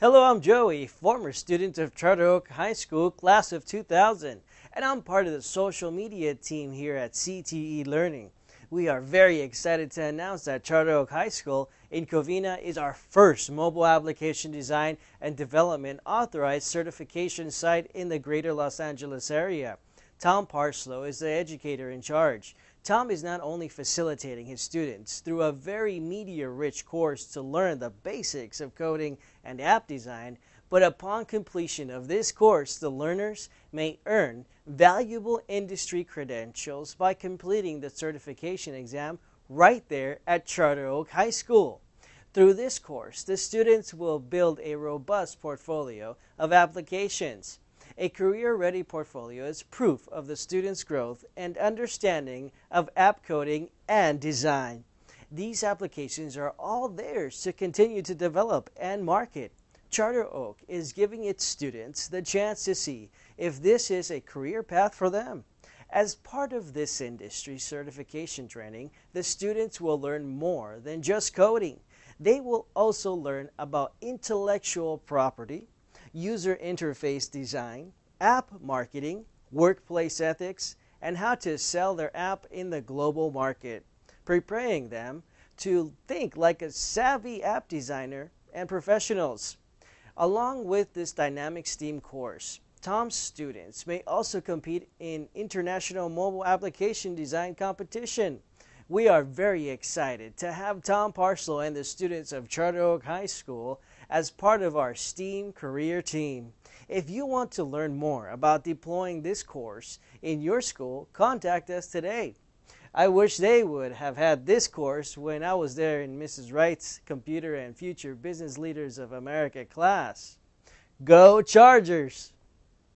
Hello, I'm Joey, former student of Charter Oak High School, class of 2000, and I'm part of the social media team here at CTE Learning. We are very excited to announce that Charter Oak High School in Covina is our first mobile application design and development authorized certification site in the greater Los Angeles area. Tom Parslow is the educator in charge. Tom is not only facilitating his students through a very media rich course to learn the basics of coding and app design, but upon completion of this course, the learners may earn valuable industry credentials by completing the certification exam right there at Charter Oak High School. Through this course, the students will build a robust portfolio of applications. A career ready portfolio is proof of the student's growth and understanding of app coding and design. These applications are all theirs to continue to develop and market. Charter Oak is giving its students the chance to see if this is a career path for them. As part of this industry certification training, the students will learn more than just coding. They will also learn about intellectual property, user interface design, app marketing, workplace ethics, and how to sell their app in the global market, preparing them to think like a savvy app designer and professionals. Along with this dynamic Steam course, Tom's students may also compete in International Mobile Application Design Competition. We are very excited to have Tom Parcel and the students of Charter Oak High School as part of our STEAM career team. If you want to learn more about deploying this course in your school, contact us today. I wish they would have had this course when I was there in Mrs. Wright's Computer and Future Business Leaders of America class. Go Chargers!